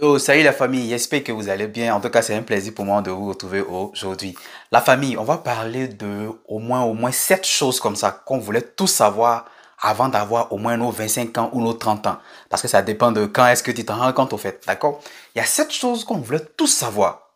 Yo, salut la famille, j'espère que vous allez bien. En tout cas, c'est un plaisir pour moi de vous retrouver aujourd'hui. La famille, on va parler de au moins au moins 7 choses comme ça qu'on voulait tous savoir avant d'avoir au moins nos 25 ans ou nos 30 ans. Parce que ça dépend de quand est-ce que tu t'en rends compte au fait, d'accord Il y a 7 choses qu'on voulait tous savoir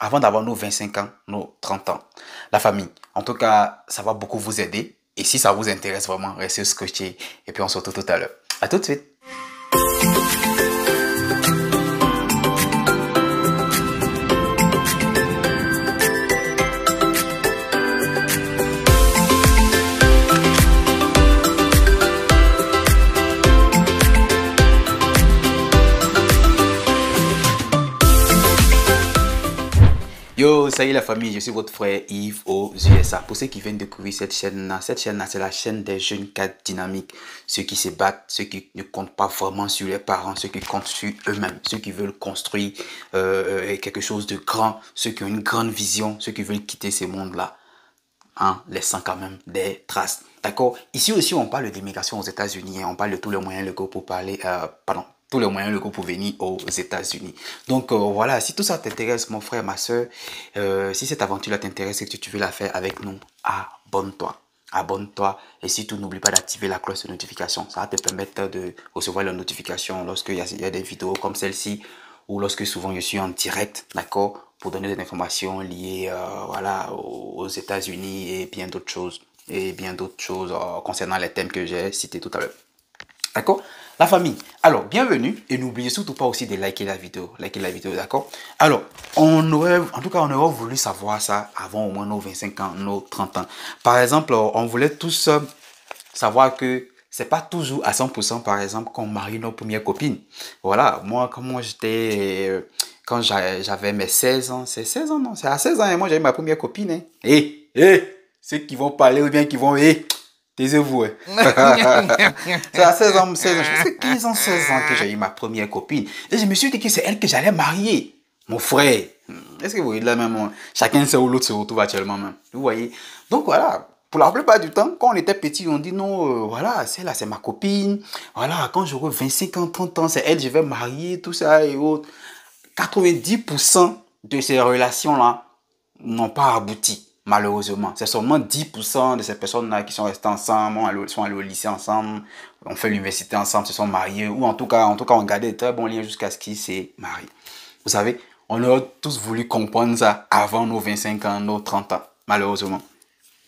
avant d'avoir nos 25 ans, nos 30 ans. La famille, en tout cas, ça va beaucoup vous aider. Et si ça vous intéresse vraiment, restez scotché. Et puis on se retrouve tout à l'heure. À tout de suite Yo, est la famille, je suis votre frère Yves aux USA. Pour ceux qui viennent découvrir cette chaîne-là, cette chaîne-là, c'est la chaîne des jeunes cadres dynamiques. Ceux qui se battent, ceux qui ne comptent pas vraiment sur les parents, ceux qui comptent sur eux-mêmes, ceux qui veulent construire euh, euh, quelque chose de grand, ceux qui ont une grande vision, ceux qui veulent quitter ce monde-là en hein, laissant quand même des traces. D'accord Ici aussi, on parle d'immigration aux États-Unis, hein. on parle de tous les moyens légaux pour parler, euh, pardon, tous les moyens locaux pour venir aux États-Unis. Donc euh, voilà, si tout ça t'intéresse, mon frère, ma soeur, euh, si cette aventure-là t'intéresse et que tu veux la faire avec nous, abonne-toi. Abonne-toi et surtout n'oublie pas d'activer la cloche de notification. Ça va te permettre de recevoir les notifications lorsqu'il y, y, a des vidéos comme celle-ci ou lorsque souvent je suis en direct, d'accord, pour donner des informations liées euh, voilà, aux États-Unis et bien d'autres choses. Et bien d'autres choses concernant les thèmes que j'ai cités tout à l'heure. D'accord La famille. Alors, bienvenue et n'oubliez surtout pas aussi de liker la vidéo. Liker la vidéo, d'accord Alors, on aurait, en tout cas, on aurait voulu savoir ça avant au moins nos 25 ans, nos 30 ans. Par exemple, on voulait tous euh, savoir que c'est pas toujours à 100% par exemple qu'on marie nos premières copines. Voilà, moi quand j'étais euh, quand j'avais mes 16 ans, c'est 16 ans non, c'est à 16 ans et hein, moi j'avais ma première copine hein. Et eh, eh, ceux qui vont parler ou bien qui vont eh, Taisez-vous, hein. c'est à 16 ans, 16 ans, 15 ans, 16 ans que j'ai eu ma première copine. Et je me suis dit que c'est elle que j'allais marier. Mon frère. Hmm. Est-ce que vous voyez la même, hein? chacun sait où l'autre se retrouve actuellement même. Vous voyez. Donc voilà. Pour la plupart du temps, quand on était petit, on dit non, euh, voilà, celle-là, c'est ma copine. Voilà, quand j'aurai 25 ans, 30 ans, c'est elle, je vais marier, tout ça et autres. 90% de ces relations-là n'ont pas abouti. Malheureusement, c'est seulement 10% de ces personnes-là qui sont restées ensemble, sont allées au lycée ensemble, ont fait l'université ensemble, se sont mariées, ou en tout cas, en tout cas, ont gardé un très bons liens jusqu'à ce qu'ils se marient. Vous savez, on aurait tous voulu comprendre ça avant nos 25 ans, nos 30 ans, malheureusement.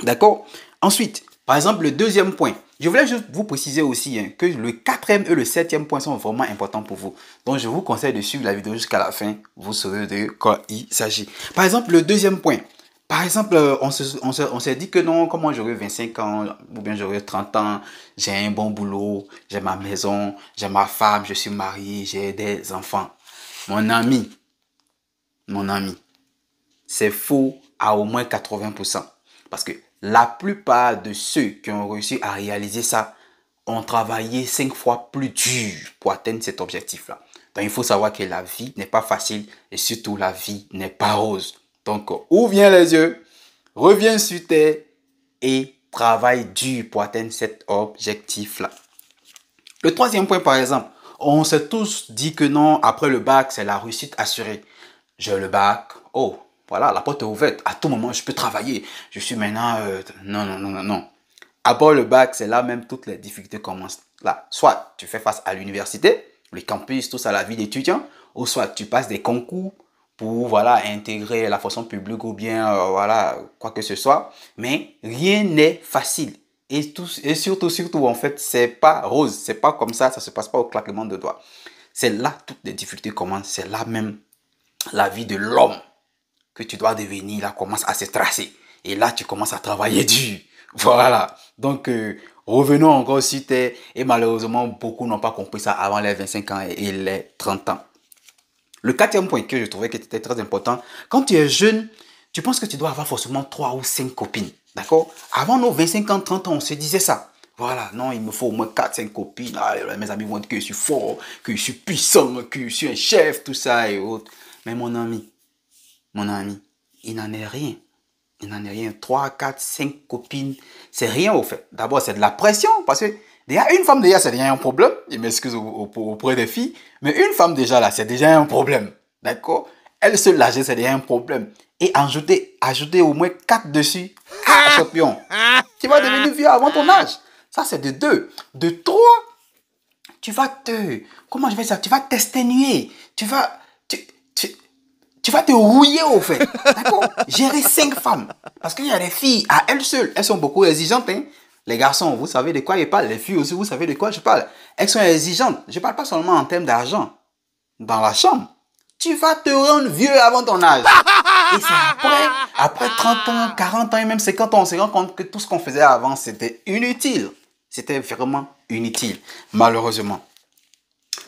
D'accord Ensuite, par exemple, le deuxième point, je voulais juste vous préciser aussi hein, que le quatrième et le septième point sont vraiment importants pour vous. Donc, je vous conseille de suivre la vidéo jusqu'à la fin. Vous saurez de quoi il s'agit. Par exemple, le deuxième point, par exemple, euh, on s'est se, dit que non, comment j'aurai 25 ans, ou bien j'aurai 30 ans, j'ai un bon boulot, j'ai ma maison, j'ai ma femme, je suis marié, j'ai des enfants. Mon ami, mon ami, c'est faux à au moins 80%. Parce que la plupart de ceux qui ont réussi à réaliser ça ont travaillé 5 fois plus dur pour atteindre cet objectif-là. Donc il faut savoir que la vie n'est pas facile et surtout la vie n'est pas rose. Donc, ouvre les yeux, reviens sur terre et travaille dur pour atteindre cet objectif-là. Le troisième point, par exemple, on s'est tous dit que non, après le bac, c'est la réussite assurée. J'ai le bac, oh, voilà, la porte est ouverte. À tout moment, je peux travailler. Je suis maintenant... non, non, non, non, non. Après le bac, c'est là même toutes les difficultés commencent. Là, soit tu fais face à l'université, les campus, tout ça, la vie d'étudiant, ou soit tu passes des concours, pour voilà intégrer la fonction publique ou bien euh, voilà quoi que ce soit mais rien n'est facile et tout et surtout surtout en fait c'est pas rose c'est pas comme ça ça se passe pas au claquement de doigts c'est là toutes les difficultés commencent c'est là même la vie de l'homme que tu dois devenir là commence à se tracer et là tu commences à travailler dur voilà donc euh, revenons encore sur et malheureusement beaucoup n'ont pas compris ça avant les 25 ans et les 30 ans le quatrième point que je trouvais qui était très important, quand tu es jeune, tu penses que tu dois avoir forcément trois ou cinq copines. D'accord Avant nos 25 ans, 30 ans, on se disait ça. Voilà, non, il me faut au moins 4, 5 copines. Ah, mes amis vont dire que je suis fort, que je suis puissant, que je suis un chef, tout ça et autres. Mais mon ami, mon ami, il n'en est rien. Il n'en est rien. 3, 4, 5 copines, c'est rien au fait. D'abord, c'est de la pression parce que Déjà, une femme, déjà, c'est déjà un problème. Je m'excuse auprès des filles. Mais une femme, déjà, là, c'est déjà un problème. D'accord Elle se là c'est déjà un problème. Et ajouter, ajouter au moins quatre dessus. Ah, champion. Tu vas devenir vieux avant ton âge. Ça, c'est de deux. De trois, tu vas te... Comment je vais ça? Tu vas t'esténuer. Tu vas... Tu, vas te rouiller au fait. D'accord Gérer cinq femmes. Parce qu'il y a des filles, à elles seules, elles sont beaucoup exigeantes. Hein? Les garçons, vous savez de quoi je parle. Les filles aussi, vous savez de quoi je parle. Elles sont exigeantes. Je ne parle pas seulement en termes d'argent. Dans la chambre, tu vas te rendre vieux avant ton âge. Et c'est après, après 30 ans, 40 ans et même 50 ans, on se rend compte que tout ce qu'on faisait avant, c'était inutile. C'était vraiment inutile, malheureusement.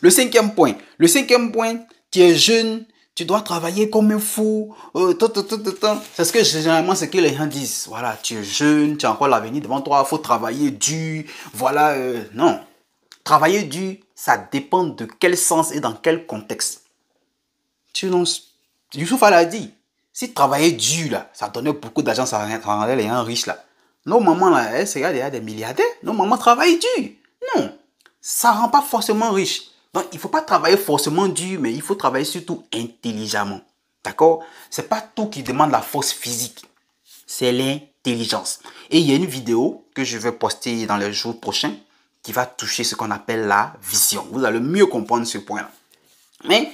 Le cinquième point. Le cinquième point, tu es jeune, tu dois travailler comme un fou. tout, euh, temps. c'est ce que généralement ce que les gens disent. Voilà, tu es jeune, tu as encore l'avenir devant toi, il faut travailler dur. Voilà, euh, non. Travailler dur, ça dépend de quel sens et dans quel contexte. Tu l'a Youssouf a dit, si travailler dur là, ça donnait beaucoup d'argent, ça rendait les gens riches là. Nos mamans là, elles, c'est des milliardaires. Nos mamans travaillent dur. Non, ça rend pas forcément riche. Donc, il ne faut pas travailler forcément dur, mais il faut travailler surtout intelligemment. D'accord Ce n'est pas tout qui demande la force physique. C'est l'intelligence. Et il y a une vidéo que je vais poster dans les jours prochains qui va toucher ce qu'on appelle la vision. Vous allez mieux comprendre ce point-là. Mais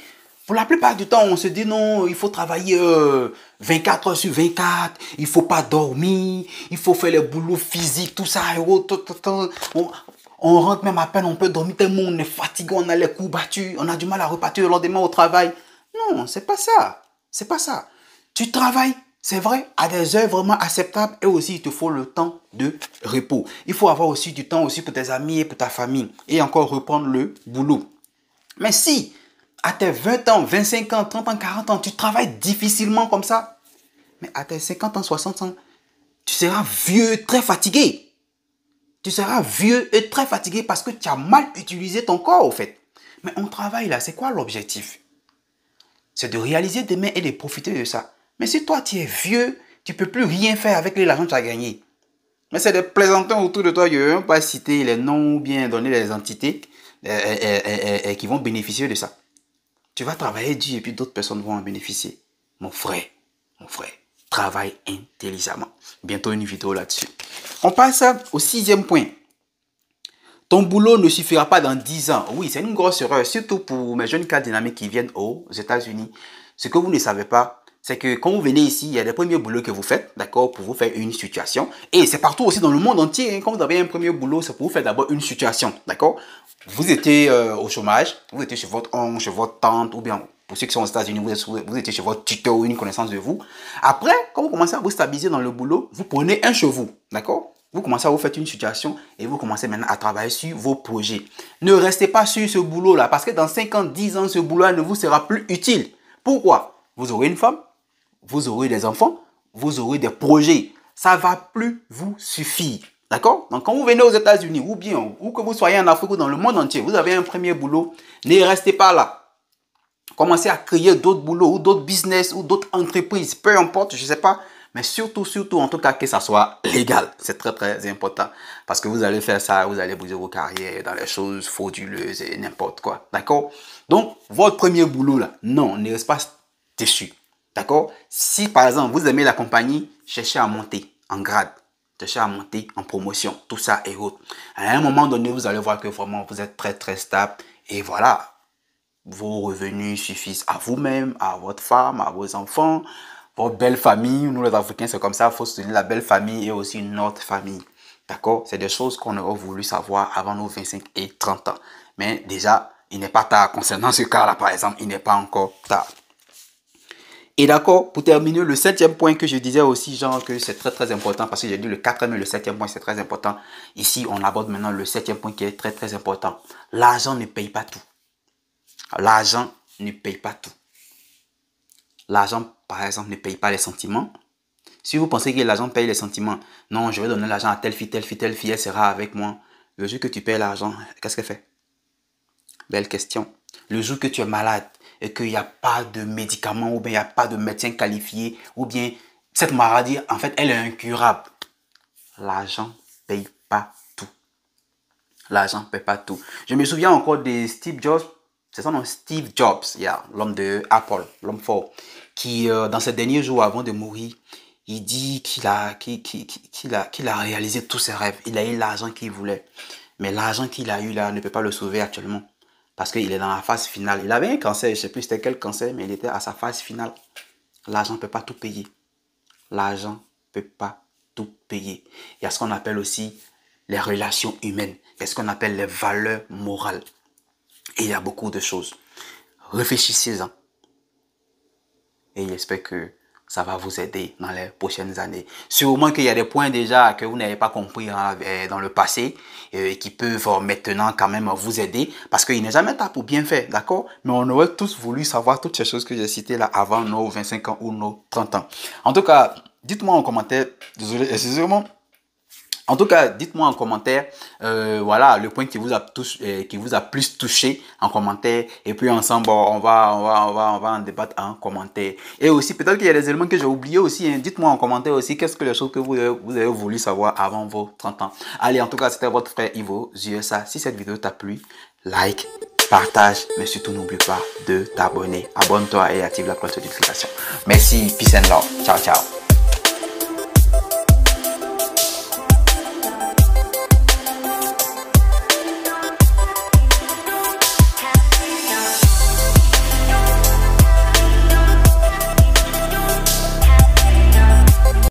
pour la plupart du temps, on se dit non, il faut travailler 24 euh, heures sur 24, il ne faut pas dormir, il faut faire le boulot physique, tout ça. On rentre même à peine, on peut dormir tellement on est fatigué, on a les coups battus, on a du mal à repartir le lendemain au travail. Non, c'est pas ça. C'est pas ça. Tu travailles, c'est vrai, à des heures vraiment acceptables et aussi il te faut le temps de repos. Il faut avoir aussi du temps aussi pour tes amis et pour ta famille et encore reprendre le boulot. Mais si à tes 20 ans, 25 ans, 30 ans, 40 ans, tu travailles difficilement comme ça, mais à tes 50 ans, 60 ans, tu seras vieux, très fatigué. Tu seras vieux et très fatigué parce que tu as mal utilisé ton corps, au fait. Mais on travaille là, c'est quoi l'objectif C'est de réaliser demain et de profiter de ça. Mais si toi, tu es vieux, tu ne peux plus rien faire avec l'argent que tu as gagné. Mais c'est des plaisantins autour de toi, je ne vais pas citer les noms ou bien donner les entités euh, euh, euh, qui vont bénéficier de ça. Tu vas travailler dur et puis d'autres personnes vont en bénéficier. Mon frère, mon frère, Travaille intelligemment. Bientôt une vidéo là-dessus. On passe au sixième point. Ton boulot ne suffira pas dans dix ans. Oui, c'est une grosse erreur, surtout pour mes jeunes cadres dynamiques qui viennent aux États-Unis. Ce que vous ne savez pas, c'est que quand vous venez ici, il y a des premiers boulots que vous faites, d'accord, pour vous faire une situation. Et c'est partout aussi dans le monde entier. Hein. quand vous avez un premier boulot, c'est pour vous faire d'abord une situation, d'accord. Vous étiez euh, au chômage, vous étiez chez votre oncle, chez votre tante, ou bien pour ceux qui sont aux États-Unis, vous, vous, étiez chez votre tuteur ou une connaissance de vous. Après, quand vous commencez à vous stabiliser dans le boulot, vous prenez un cheveu, d'accord Vous commencez à vous faire une situation et vous commencez maintenant à travailler sur vos projets. Ne restez pas sur ce boulot-là parce que dans 5 ans, 10 ans, ce boulot-là ne vous sera plus utile. Pourquoi Vous aurez une femme, vous aurez des enfants, vous aurez des projets. Ça ne va plus vous suffire. D'accord Donc, quand vous venez aux États-Unis, ou bien, ou que vous soyez en Afrique ou dans le monde entier, vous avez un premier boulot, ne restez pas là. Commencez à créer d'autres boulots ou d'autres business ou d'autres entreprises, peu importe, je ne sais pas. Mais surtout, surtout, en tout cas, que ça soit légal. C'est très, très important. Parce que vous allez faire ça, vous allez briser vos carrières dans les choses frauduleuses et n'importe quoi. D'accord Donc, votre premier boulot, là, non, ne reste pas déçu. D'accord Si, par exemple, vous aimez la compagnie, cherchez à monter en grade. Cherchez à monter en promotion. Tout ça et autres. À un moment donné, vous allez voir que vraiment, vous êtes très, très stable. Et voilà, vos revenus suffisent à vous-même, à votre femme, à vos enfants, votre belle famille. Nous, les Africains, c'est comme ça. Il faut soutenir la belle famille et aussi notre famille. D'accord C'est des choses qu'on aurait voulu savoir avant nos 25 et 30 ans. Mais déjà, il n'est pas tard. Concernant ce cas-là, par exemple, il n'est pas encore tard. Et d'accord, pour terminer, le septième point que je disais aussi, genre que c'est très très important, parce que j'ai dit le quatrième et le septième point, c'est très important. Ici, on aborde maintenant le septième point qui est très très important. L'argent ne paye pas tout. L'argent ne paye pas tout. L'argent, par exemple, ne paye pas les sentiments. Si vous pensez que l'argent paye les sentiments, non, je vais donner l'argent à telle fille, telle fille, telle fille, elle sera avec moi. Le jour que tu payes l'argent, qu'est-ce qu'elle fait Belle question. Le jour que tu es malade et qu'il n'y a pas de médicaments ou bien il n'y a pas de médecin qualifié ou bien cette maladie, en fait, elle est incurable. L'argent paye pas tout. L'argent paye pas tout. Je me souviens encore de Steve Jobs c'est son nom, Steve Jobs, l'homme de Apple, l'homme fort, qui, euh, dans ses derniers jours avant de mourir, il dit qu'il a, qu'il, a, qu'il a réalisé tous ses rêves. Il a eu l'argent qu'il voulait. Mais l'argent qu'il a eu là ne peut pas le sauver actuellement. Parce qu'il est dans la phase finale. Il avait un cancer, je ne sais plus c'était quel cancer, mais il était à sa phase finale. L'argent ne peut pas tout payer. L'argent ne peut pas tout payer. Il y a ce qu'on appelle aussi les relations humaines. Il y a ce qu'on appelle les valeurs morales il y a beaucoup de choses. Réfléchissez-en. Et j'espère que ça va vous aider dans les prochaines années. Sûrement qu'il y a des points déjà que vous n'avez pas compris hein, eh, dans le passé et eh, qui peuvent euh, maintenant quand même vous aider parce qu'il n'est jamais tard pour bien faire, d'accord Mais on aurait tous voulu savoir toutes ces choses que j'ai citées là avant nos 25 ans ou nos 30 ans. En tout cas, dites-moi en commentaire, désolé, excusez-moi, en tout cas, dites-moi en commentaire, euh, voilà, le point qui vous a touché, euh, qui vous a plus touché en commentaire. Et puis ensemble, on va, on va, on va, on va en débattre en commentaire. Et aussi, peut-être qu'il y a des éléments que j'ai oubliés aussi. Hein. Dites-moi en commentaire aussi, qu'est-ce que les choses que vous avez, voulu savoir avant vos 30 ans. Allez, en tout cas, c'était votre frère Ivo USA. Si cette vidéo t'a plu, like, partage, mais surtout n'oublie pas de t'abonner. Abonne-toi et active la cloche de notification. Merci, peace and love. Ciao, ciao.